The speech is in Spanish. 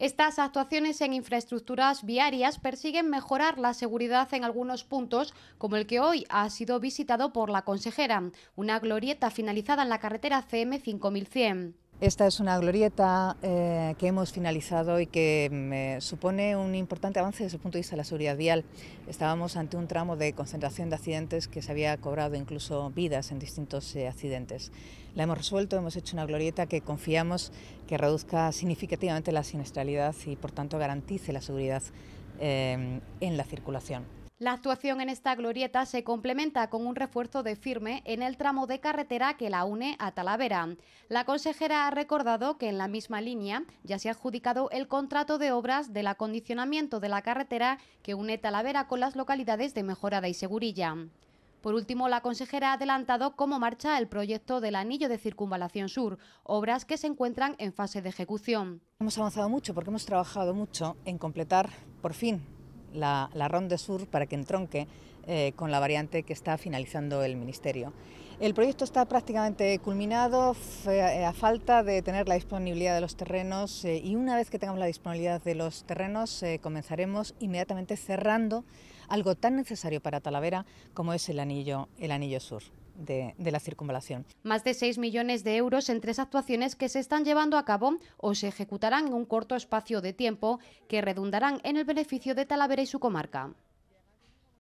Estas actuaciones en infraestructuras viarias persiguen mejorar la seguridad en algunos puntos, como el que hoy ha sido visitado por la consejera, una glorieta finalizada en la carretera CM 5100. Esta es una glorieta eh, que hemos finalizado y que mm, eh, supone un importante avance desde el punto de vista de la seguridad vial. Estábamos ante un tramo de concentración de accidentes que se había cobrado incluso vidas en distintos eh, accidentes. La hemos resuelto, hemos hecho una glorieta que confiamos que reduzca significativamente la siniestralidad y por tanto garantice la seguridad en la circulación. La actuación en esta glorieta se complementa con un refuerzo de firme en el tramo de carretera que la une a Talavera. La consejera ha recordado que en la misma línea ya se ha adjudicado el contrato de obras del acondicionamiento de la carretera que une Talavera con las localidades de Mejorada y Segurilla. Por último, la consejera ha adelantado cómo marcha el proyecto del anillo de circunvalación sur, obras que se encuentran en fase de ejecución. Hemos avanzado mucho porque hemos trabajado mucho en completar, por fin, la, Ronde Sur para que entronque eh, con la variante que está finalizando el Ministerio. El proyecto está prácticamente culminado eh, a falta de tener la disponibilidad de los terrenos eh, y una vez que tengamos la disponibilidad de los terrenos comenzaremos inmediatamente cerrando algo tan necesario para Talavera como es el anillo, el anillo sur de, la circunvalación. Más de 6 millones de euros en tres actuaciones que se están llevando a cabo o se ejecutarán en un corto espacio de tiempo que redundarán en el beneficio de Talavera y su comarca.